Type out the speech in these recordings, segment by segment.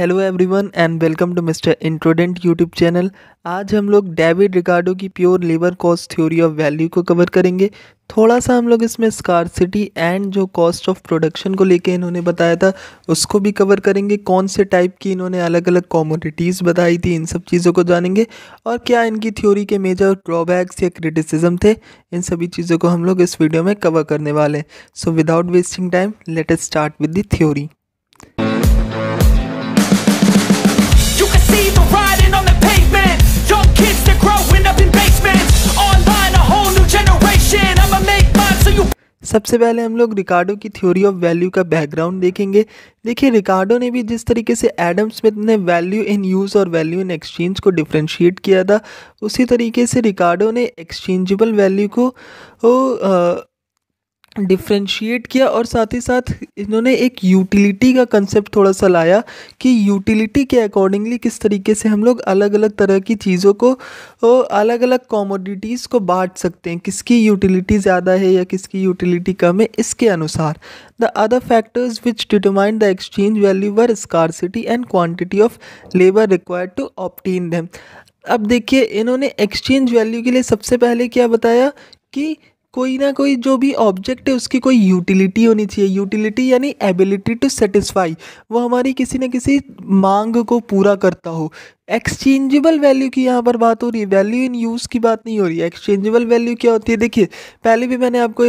hello everyone and welcome to mister introdent YouTube channel आज हम लोग डेविड रिकार्डो की pure labour cost theory of value को cover करेंगे थोड़ा सा हम लोग इसमें स्कारसिटी एंड जो कॉस्ट ऑफ प्रोडक्शन को लेके इन्होंने बताया था उसको भी कवर करेंगे कौन से टाइप की इन्होंने अलग अलग कॉमोडिटीज़ बताई थी इन सब चीज़ों को जानेंगे और क्या इनकी थ्योरी के मेजर ड्रॉबैक्स या क्रिटिसिज्म थे इन सभी चीज़ों को हम लोग इस वीडियो में कवर करने वाले हैं so without wasting time let start with the theory सबसे पहले हम लोग रिकार्डो की थ्योरी ऑफ वैल्यू का बैकग्राउंड देखेंगे देखिए रिकार्डो ने भी जिस तरीके से एडम स्मिथ ने वैल्यू इन यूज़ और वैल्यू इन एक्सचेंज को डिफ्रेंशिएट किया था उसी तरीके से रिकार्डो ने एक्सचेंजेबल वैल्यू को डिफ्रेंशिएट किया और साथ ही साथ इन्होंने एक यूटिलिटी का कंसेप्ट थोड़ा सा लाया कि यूटिलिटी के अकॉर्डिंगली किस तरीके से हम लोग अलग अलग तरह की चीज़ों को अलग अलग कॉमोडिटीज़ को बांट सकते हैं किसकी यूटिलिटी ज़्यादा है या किसकी यूटिलिटी कम है इसके अनुसार the other factors which determine the exchange value were scarcity and quantity of labour required to obtain them अब देखिए इन्होंने एक्सचेंज वैल्यू के लिए सबसे पहले क्या बताया कि कोई ना कोई जो भी ऑब्जेक्ट है उसकी कोई यूटिलिटी होनी चाहिए यूटिलिटी यानी एबिलिटी टू सेटिस्फाई वो हमारी किसी न किसी मांग को पूरा करता हो एक्सचेंजेबल वैल्यू की यहाँ पर बात हो रही है वैल्यू इन यूज़ की बात नहीं हो रही है एक्सचेंजेबल वैल्यू क्या होती है देखिए पहले भी मैंने आपको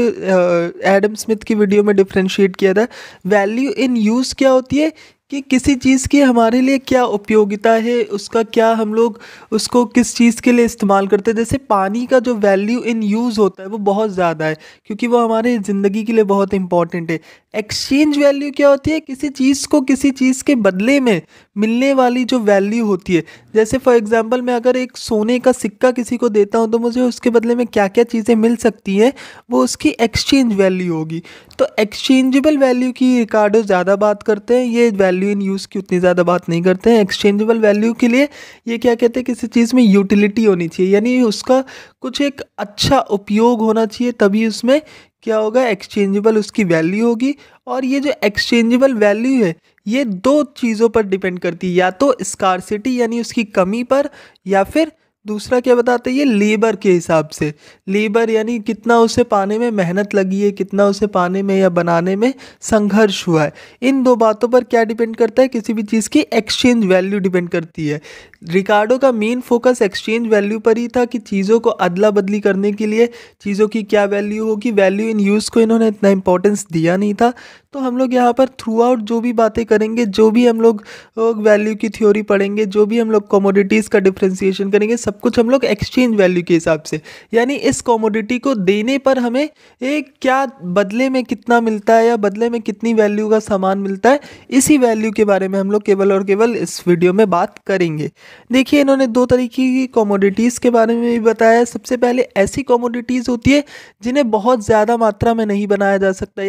एडम स्मिथ की वीडियो में डिफ्रेंशिएट किया था वैल्यू इन यूज़ क्या होती है कि किसी चीज़ की हमारे लिए क्या उपयोगिता है उसका क्या हम लोग उसको किस चीज़ के लिए इस्तेमाल करते हैं जैसे पानी का जो वैल्यू इन यूज़ होता है वो बहुत ज़्यादा है क्योंकि वो हमारे ज़िंदगी के लिए बहुत इंपॉर्टेंट है एक्सचेंज वैल्यू क्या होती है किसी चीज़ को किसी चीज़ के बदले में मिलने वाली जो वैल्यू होती है जैसे फॉर एग्ज़ाम्पल मैं अगर एक सोने का सिक्का किसी को देता हूँ तो मुझे उसके बदले में क्या क्या चीज़ें मिल सकती हैं वो उसकी एक्सचेंज वैल्यू होगी तो एक्सचेंजेबल वैल्यू की रिकार्डो ज़्यादा बात करते हैं ये वैल्यू वैल्यू इन यूज़ की उतनी ज़्यादा बात नहीं करते हैं एक्सचेंजेबल वैल्यू के लिए ये क्या कहते हैं किसी चीज़ में यूटिलिटी होनी चाहिए यानी उसका कुछ एक अच्छा उपयोग होना चाहिए तभी उसमें क्या होगा एक्सचेंजेबल उसकी वैल्यू होगी और ये जो एक्सचेंजेबल वैल्यू है ये दो चीज़ों पर डिपेंड करती है या तो स्कारसिटी यानी उसकी कमी पर या फिर दूसरा क्या बताते हैं ये लेबर के हिसाब से लेबर यानी कितना उसे पाने में मेहनत लगी है कितना उसे पाने में या बनाने में संघर्ष हुआ है इन दो बातों पर क्या डिपेंड करता है किसी भी चीज़ की एक्सचेंज वैल्यू डिपेंड करती है रिकार्डो का मेन फोकस एक्सचेंज वैल्यू पर ही था कि चीज़ों को अदला बदली करने के लिए चीज़ों की क्या वैल्यू होगी वैल्यू इन यूज़ को इन्होंने इतना इंपॉर्टेंस दिया नहीं था तो हम लोग यहाँ पर थ्रू आउट जो भी बातें करेंगे जो भी हम लोग वैल्यू की थ्योरी पढ़ेंगे जो भी हम लोग कॉमोडिटीज़ का डिफ्रेंसीशन करेंगे सब कुछ हम लोग एक्सचेंज वैल्यू के हिसाब से यानी इस कॉमोडिटी को देने पर हमें एक क्या बदले में कितना मिलता है या बदले में कितनी वैल्यू का सामान मिलता है इसी वैल्यू के बारे में हम लोग केवल और केवल इस वीडियो में बात करेंगे देखिए इन्होंने दो तरीके की कॉमोडिटीज़ के बारे में भी बताया सबसे पहले ऐसी कॉमोडिटीज़ होती है जिन्हें बहुत ज़्यादा मात्रा में नहीं बनाया जा सकता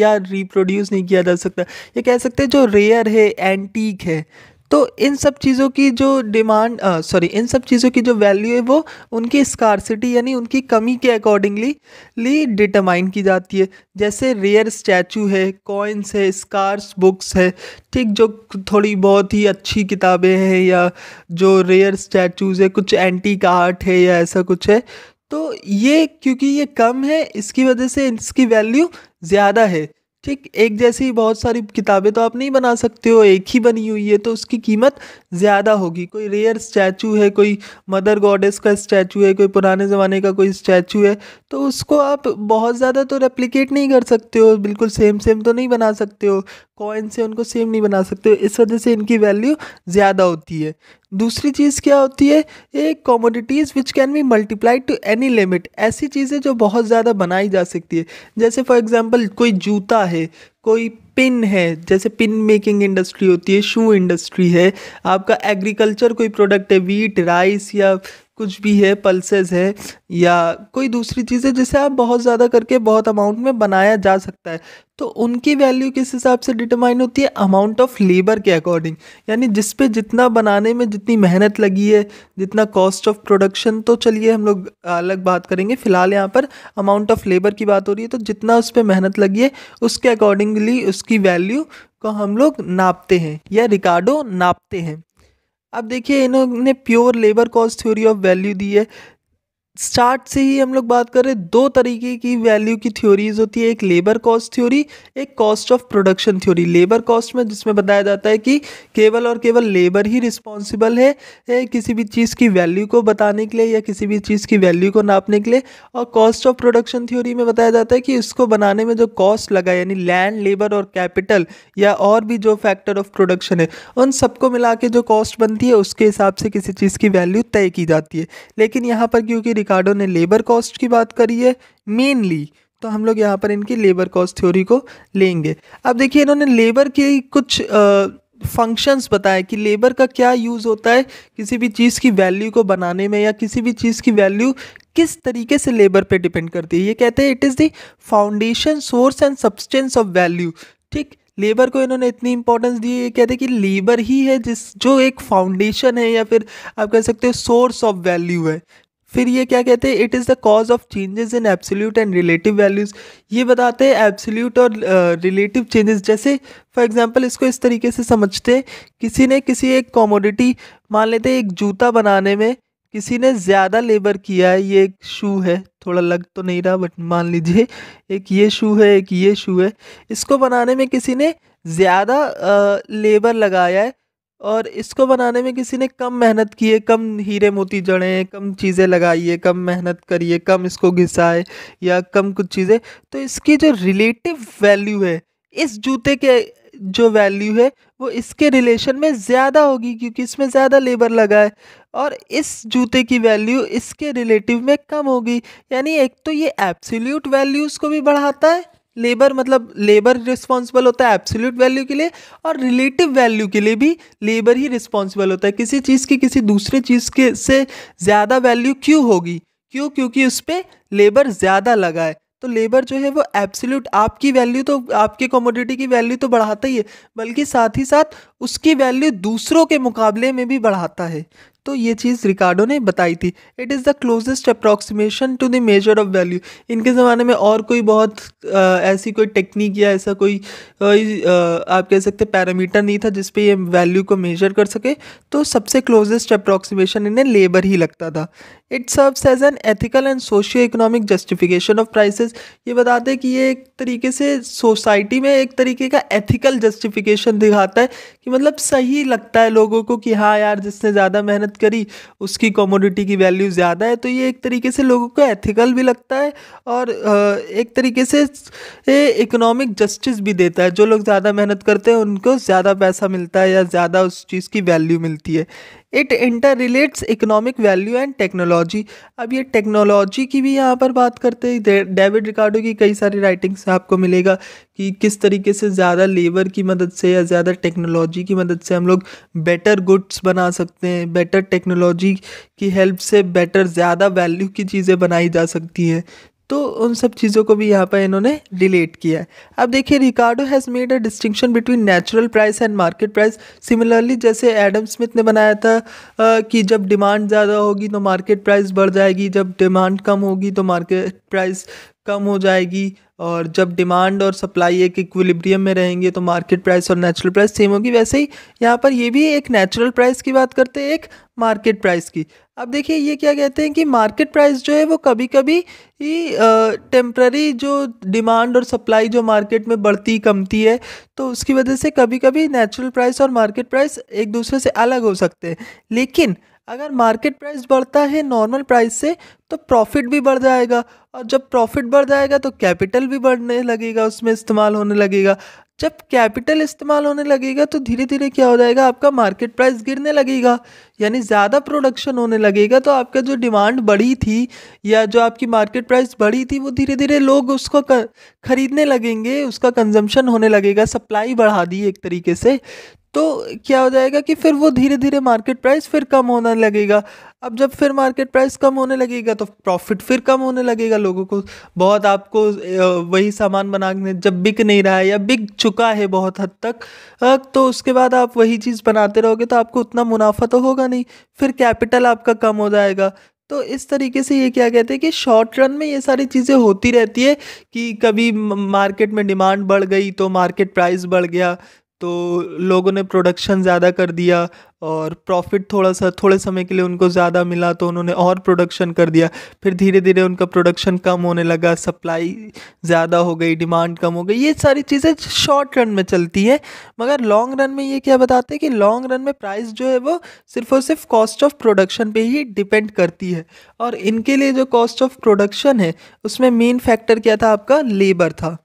या रिप्रोड्यूस नहीं किया जा सकता ये कह सकते हैं जो रेयर है एंटीक है तो इन सब चीज़ों की जो डिमांड सॉरी इन सब चीज़ों की जो वैल्यू है वो उनकी स्कारसिटी यानी उनकी कमी के अकॉर्डिंगली ली डिटरमाइन की जाती है जैसे रेयर स्टैचू है कॉइन्स है स्कार्स बुक्स है ठीक जो थोड़ी बहुत ही अच्छी किताबें हैं या जो रेयर स्टैचूज़ है कुछ एंटीक आर्ट है या ऐसा कुछ है तो ये क्योंकि ये कम है इसकी वजह से इसकी वैल्यू ज़्यादा है ठीक एक जैसी बहुत सारी किताबें तो आप नहीं बना सकते हो एक ही बनी हुई है तो उसकी कीमत ज़्यादा होगी कोई रेयर स्टैचू है कोई मदर गॉडेस का स्टैचू है कोई पुराने ज़माने का कोई स्टैचू है तो उसको आप बहुत ज़्यादा तो रेप्लिकेट नहीं कर सकते हो बिल्कुल सेम सेम तो नहीं बना सकते हो कॉइन से उनको सेम नहीं बना सकते हो इस वजह से इनकी वैल्यू ज़्यादा होती है दूसरी चीज़ क्या होती है एक commodities which can be multiplied to any limit ऐसी चीज़ें जो बहुत ज़्यादा बनाई जा सकती है जैसे फॉर एग्ज़ाम्पल कोई जूता है कोई पिन है जैसे पिन मेकिंग इंडस्ट्री होती है शू इंडस्ट्री है आपका एग्रीकल्चर कोई प्रोडक्ट है वीट राइस या कुछ भी है पल्सेस है या कोई दूसरी चीज़ है जिसे आप बहुत ज़्यादा करके बहुत अमाउंट में बनाया जा सकता है तो उनकी वैल्यू किस हिसाब से डिटरमाइन होती है अमाउंट ऑफ लेबर के अकॉर्डिंग यानी जिस पे जितना बनाने में जितनी मेहनत लगी है जितना कॉस्ट ऑफ प्रोडक्शन तो चलिए हम लोग अलग बात करेंगे फ़िलहाल यहाँ पर अमाउंट ऑफ लेबर की बात हो रही है तो जितना उस पर मेहनत लगी है उसके अकॉर्डिंग अकॉर्डिंगली उसकी वैल्यू को हम लोग नापते हैं या रिकार्डो नापते हैं अब देखिए इन्होंने pure labour cost theory of value दी है स्टार्ट से ही हम लोग बात करें दो तरीके की वैल्यू की थ्योरीज होती है एक लेबर कॉस्ट थ्योरी एक cost of production theory labour cost में जिसमें बताया जाता है कि केवल और केवल लेबर ही रिस्पॉन्सिबल है किसी भी चीज़ की वैल्यू को बताने के लिए या किसी भी चीज़ की वैल्यू को नापने के लिए और कॉस्ट ऑफ प्रोडक्शन थ्योरी में बताया जाता है कि इसको बनाने में जो कॉस्ट लगा यानी लैंड लेबर और कैपिटल या और भी जो फैक्टर ऑफ प्रोडक्शन है उन सबको मिला के जो कॉस्ट बनती है उसके हिसाब से किसी चीज़ की वैल्यू तय की जाती है लेकिन यहाँ पर क्योंकि रिकार्डो ने लेबर कॉस्ट की बात करी है मेनली तो हम लोग यहाँ पर इनकी लेबर कॉस्ट थ्योरी को लेंगे अब देखिए इन्होंने लेबर के कुछ फंक्शंस बताए कि लेबर का क्या यूज़ होता है किसी भी चीज़ की वैल्यू को बनाने में या किसी भी चीज़ की वैल्यू किस तरीके से लेबर पे डिपेंड करती है ये कहते हैं it is the foundation source and substance of value ठीक लेबर को इन्होंने इतनी इंपॉर्टेंस दी है ये कहते हैं कि लेबर ही है जिस जो एक फाउंडेशन है या फिर आप कह सकते हो सोर्स ऑफ वैल्यू है फिर ये क्या कहते हैं it is the cause of changes in absolute and relative values ये बताते हैं एब्सोल्यूट और रिलेटिव uh, चेंजेस जैसे फॉर एग्जांपल इसको इस तरीके से समझते हैं किसी ने किसी एक कॉमोडिटी मान लेते एक जूता बनाने में किसी ने ज़्यादा लेबर किया है ये एक शू है थोड़ा लग तो नहीं रहा बट मान लीजिए एक ये शू है एक ये शू है इसको बनाने में किसी ने ज़्यादा लेबर लगाया है और इसको बनाने में किसी ने कम मेहनत की है कम हीरे मोती जड़े हैं कम चीज़ें लगाई है कम मेहनत करिए कम इसको घिसाए या कम कुछ चीज़ें तो इसकी जो रिलेटिव वैल्यू है इस जूते के जो वैल्यू है वो इसके रिलेशन में ज़्यादा होगी क्योंकि इसमें ज़्यादा लेबर लगा है और इस जूते की वैल्यू इसके रिलेटिव में कम होगी यानी एक तो ये एब्सोल्यूट वैल्यूज़ को भी बढ़ाता है लेबर मतलब लेबर रिस्पॉन्सिबल होता है एब्सोल्यूट वैल्यू के लिए और रिलेटिव वैल्यू के लिए भी लेबर ही रिस्पॉन्सिबल होता है किसी चीज़ की किसी दूसरे चीज़ के से ज़्यादा वैल्यू क्यों होगी क्यों क्योंकि उस पर लेबर ज़्यादा लगा है तो लेबर जो है वो एब्सोल्यूट आपकी वैल्यू तो आपके कमोडिटी की वैल्यू तो बढ़ाता ही है बल्कि साथ ही साथ उसकी वैल्यू दूसरों के मुकाबले में भी बढ़ाता है तो ये चीज़ रिकार्डो ने बताई थी it is the closest approximation to the measure of value इनके ज़माने में और कोई बहुत आ, ऐसी कोई टेक्निक या ऐसा कोई आ, आप कह सकते पैरामीटर नहीं था जिस पे ये वैल्यू को मेजर कर सके तो सबसे क्लोजेस्ट अप्रॉक्सीमेशन इन्हें लेबर ही लगता था it serves as an ethical and socio economic justification of prices ये बताते हैं कि ये एक तरीके से सोसाइटी में एक तरीके का एथिकल जस्टिफिकेशन दिखाता है कि मतलब सही लगता है लोगों को कि हाँ यार जिसने ज़्यादा मेहनत करी उसकी कॉमोडिटी की वैल्यू ज़्यादा है तो ये एक तरीके से लोगों को एथिकल भी लगता है और एक तरीके से इकोनॉमिक जस्टिस भी देता है जो लोग ज़्यादा मेहनत करते हैं उनको ज़्यादा पैसा मिलता है या ज़्यादा उस चीज़ की वैल्यू मिलती है it interrelates economic value and technology अब ये टेक्नोलॉजी की भी यहाँ पर बात करते हैं डेविड रिकार्डो की कई सारी राइटिंग्स आपको मिलेगा कि किस तरीके से ज़्यादा लेबर की मदद से या ज़्यादा टेक्नोलॉजी की मदद से हम लोग बेटर गुड्स बना सकते हैं बेटर टेक्नोलॉजी की हेल्प से बेटर ज़्यादा वैल्यू की चीज़ें बनाई जा सकती हैं तो उन सब चीज़ों को भी यहाँ पर इन्होंने रिलेट किया है अब देखिए Ricardo has made a distinction between natural price and market price similarly जैसे एडम स्मिथ ने बनाया था कि जब डिमांड ज़्यादा होगी तो मार्केट प्राइस बढ़ जाएगी जब डिमांड कम होगी तो मार्केट प्राइस कम हो जाएगी और जब डिमांड और सप्लाई एक इक्विलिब्रियम में रहेंगे तो मार्केट प्राइस और नेचुरल प्राइस सेम होगी वैसे ही यहाँ पर ये भी एक नेचुरल प्राइस की बात करते हैं एक मार्केट प्राइस की अब देखिए ये क्या कहते हैं कि मार्केट प्राइस जो है वो कभी कभी ही टेम्प्ररी जो डिमांड और सप्लाई जो मार्केट में बढ़ती कमती है तो उसकी वजह से कभी कभी नेचुरल प्राइस और मार्केट प्राइस एक दूसरे से अलग हो सकते हैं लेकिन अगर मार्केट प्राइस बढ़ता है नॉर्मल प्राइस से तो प्रॉफिट भी बढ़ जाएगा और जब प्रॉफिट बढ़ जाएगा तो कैपिटल भी बढ़ने लगेगा उसमें इस्तेमाल होने लगेगा जब कैपिटल इस्तेमाल होने लगेगा तो धीरे धीरे क्या हो जाएगा आपका मार्केट प्राइस गिरने लगेगा यानी ज़्यादा प्रोडक्शन होने लगेगा तो आपका जो डिमांड बढ़ी थी या जो आपकी मार्केट प्राइस बढ़ी थी वो धीरे धीरे लोग उसको ख़रीदने लगेंगे उसका कंजम्पशन होने लगेगा सप्लाई बढ़ा दी एक तरीके से तो क्या हो जाएगा कि फिर वो धीरे धीरे मार्केट प्राइस फिर कम होने लगेगा अब जब फिर मार्केट प्राइस कम होने लगेगा तो तो प्रॉफिट फिर कम होने लगेगा लोगों को बहुत आपको वही सामान बनाने जब बिक नहीं रहा है या बिक चुका है बहुत हद तक तो उसके बाद आप वही चीज़ बनाते रहोगे तो आपको उतना मुनाफा तो होगा नहीं फिर कैपिटल आपका कम हो जाएगा तो इस तरीके से ये क्या कहते हैं कि शॉर्ट रन में ये सारी चीज़ें होती रहती है कि कभी मार्केट में डिमांड बढ़ गई तो मार्केट प्राइस बढ़ गया तो लोगों ने प्रोडक्शन ज़्यादा कर दिया और प्रॉफिट थोड़ा सा थोड़े समय के लिए उनको ज़्यादा मिला तो उन्होंने और प्रोडक्शन कर दिया फिर धीरे धीरे उनका प्रोडक्शन कम होने लगा सप्लाई ज़्यादा हो गई डिमांड कम हो गई ये सारी चीज़ें शॉर्ट रन में चलती है मगर लॉन्ग रन में ये क्या बताते हैं कि लॉन्ग रन में प्राइस जो है वो सिर्फ और सिर्फ कॉस्ट ऑफ प्रोडक्शन पर ही डिपेंड करती है और इनके लिए जो कॉस्ट ऑफ प्रोडक्शन है उसमें मेन फैक्टर क्या था आपका लेबर था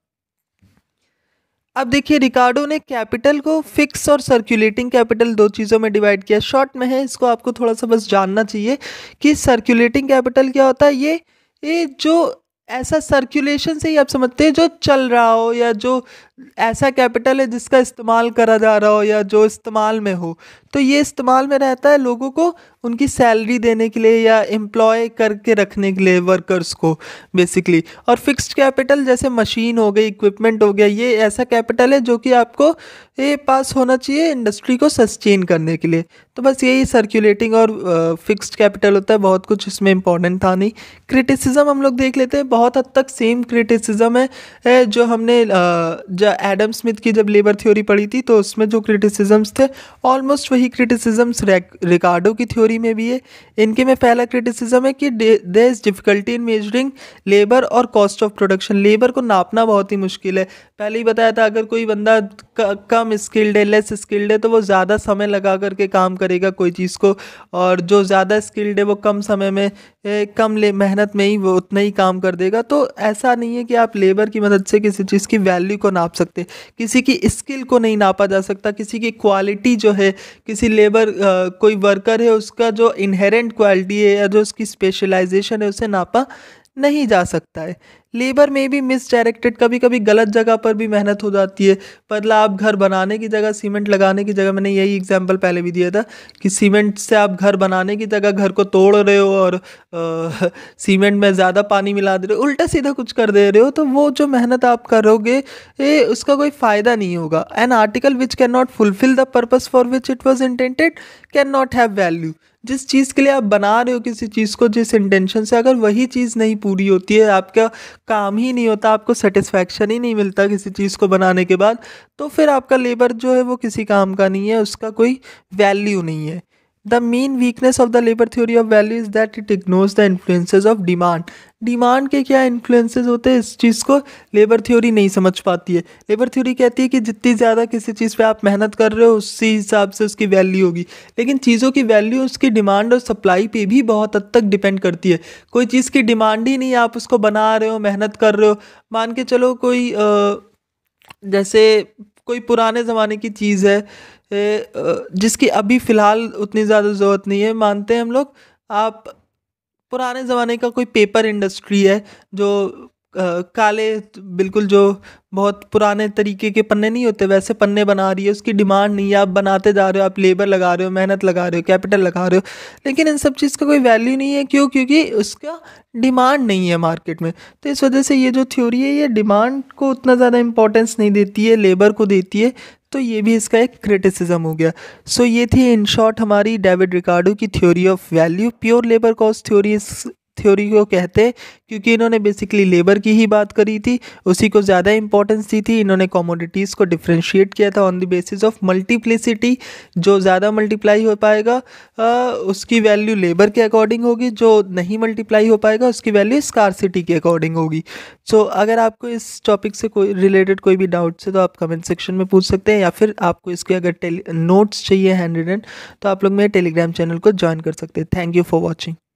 अब देखिए रिकार्डो ने कैपिटल को फिक्स और सर्कुलेटिंग कैपिटल दो चीज़ों में डिवाइड किया शॉर्ट में है इसको आपको थोड़ा सा बस जानना चाहिए कि सर्कुलेटिंग कैपिटल क्या होता है ये ये जो ऐसा सर्कुलेशन से ही आप समझते हैं जो चल रहा हो या जो ऐसा कैपिटल है जिसका इस्तेमाल करा जा रहा हो या जो इस्तेमाल में हो तो ये इस्तेमाल में रहता है लोगों को उनकी सैलरी देने के लिए या एम्प्लॉय करके रखने के लिए वर्कर्स को बेसिकली और फिक्स्ड कैपिटल जैसे मशीन हो गई इक्विपमेंट हो गया ये ऐसा कैपिटल है जो कि आपको ये पास होना चाहिए इंडस्ट्री को सस्टेन करने के लिए तो बस यही सर्कुलेटिंग और फिक्स्ड कैपिटल होता है बहुत कुछ इसमें इंपॉर्टेंट था नहीं क्रिटिसिज्म हम लोग देख लेते हैं बहुत हद तक सेम क्रिटिसिज्म है, है जो हमने एडम स्मिथ की जब लेबर थ्योरी पढ़ी थी तो उसमें जो क्रिटिसिजम्स थे ऑलमोस्ट वही क्रिटिसिजम्स रिकार्डो की थ्योरी थ्योरी में भी है इनके में पहला क्रिटिसिज्म है कि there is difficulty in measuring labour और कॉस्ट ऑफ प्रोडक्शन लेबर को नापना बहुत ही मुश्किल है पहले ही बताया था अगर कोई बंदा कम स्किल्ड है लेस स्किल्ड है तो वो ज़्यादा समय लगा करके काम करेगा कोई चीज़ को और जो ज़्यादा स्किल्ड है वो कम समय में कम मेहनत में ही वो उतना ही काम कर देगा तो ऐसा नहीं है कि आप लेबर की मदद से किसी चीज़ की वैल्यू को नाप सकते किसी की स्किल को नहीं नापा जा सकता किसी की क्वालिटी जो है किसी लेबर कोई वर्कर है उस उसका जो इनहेरेंट क्वालिटी है या जो उसकी स्पेशलाइजेशन है उसे नापा नहीं जा सकता है लेबर में भी मिसडायरेक्टेड कभी कभी गलत जगह पर भी मेहनत हो जाती है बदला आप घर बनाने की जगह सीमेंट लगाने की जगह मैंने यही एग्जाम्पल पहले भी दिया था कि सीमेंट से आप घर बनाने की जगह घर को तोड़ रहे हो और आ, सीमेंट में ज़्यादा पानी मिला दे रहे हो उल्टा सीधा कुछ कर दे रहे हो तो वो जो मेहनत आप करोगे ए, उसका कोई फ़ायदा नहीं होगा an article which can not fulfil the purpose for which it was intended can not have value जिस चीज़ के लिए आप बना रहे हो किसी चीज़ को जिस इंटेंशन से अगर वही चीज़ नहीं पूरी होती है आपका काम ही नहीं होता आपको सेटिस्फैक्शन ही नहीं मिलता किसी चीज़ को बनाने के बाद तो फिर आपका लेबर जो है वो किसी काम का नहीं है उसका कोई वैल्यू नहीं है the main weakness of the labour theory of value is that it ignores the influences of demand demand के क्या इन्फ्लुएंसेज होते हैं इस चीज़ को लेबर थ्योरी नहीं समझ पाती है लेबर थ्योरी कहती है कि जितनी ज़्यादा किसी चीज़ पे आप मेहनत कर रहे हो उसी हिसाब से उसकी वैल्यू होगी लेकिन चीज़ों की वैल्यू उसकी डिमांड और सप्लाई पे भी बहुत हद तक डिपेंड करती है कोई चीज़ की डिमांड ही नहीं आप उसको बना रहे हो मेहनत कर रहे हो मान के चलो कोई आ, जैसे कोई पुराने ज़माने की चीज़ है जिसकी अभी फ़िलहाल उतनी ज़्यादा ज़रूरत नहीं है मानते हैं हम लोग आप पुराने ज़माने का कोई पेपर इंडस्ट्री है जो काले बिल्कुल जो बहुत पुराने तरीके के पन्ने नहीं होते वैसे पन्ने बना रही है उसकी डिमांड नहीं है आप बनाते जा रहे हो आप लेबर लगा रहे हो मेहनत लगा रहे हो कैपिटल लगा रहे हो लेकिन इन सब चीज़ का कोई वैल्यू नहीं है क्यों क्योंकि उसका डिमांड नहीं है मार्केट में तो इस वजह से ये जो थ्योरी है ये डिमांड को उतना ज़्यादा इंपॉर्टेंस नहीं देती है लेबर को देती है तो ये भी इसका एक क्रिटिसिज्म हो गया सो so, ये थी इन शॉर्ट हमारी डेविड रिकार्डो की theory of value pure labour cost theory theory को कहते क्योंकि इन्होंने बेसिकली लेबर की ही बात करी थी उसी को ज़्यादा इंपॉर्टेंस दी थी इन्होंने कॉमोडिटीज़ को डिफ्रेंशिएट किया था on the basis of multiplicity जो ज़्यादा मल्टीप्लाई हो पाएगा आ, उसकी वैल्यू लेबर के अकॉर्डिंग होगी जो नहीं मल्टीप्लाई हो पाएगा उसकी वैल्यू स्कारसिटी के अकॉर्डिंग होगी सो so, अगर आपको इस टॉपिक से कोई रिलेटेड कोई भी डाउट्स है तो आप कमेंट सेक्शन में पूछ सकते हैं या फिर आपको इसके अगर नोट्स चाहिए हैंड रिटन तो आप लोग मेरे टेलीग्राम चैनल को ज्वाइन कर सकते हैं थैंक यू फॉर वॉचिंग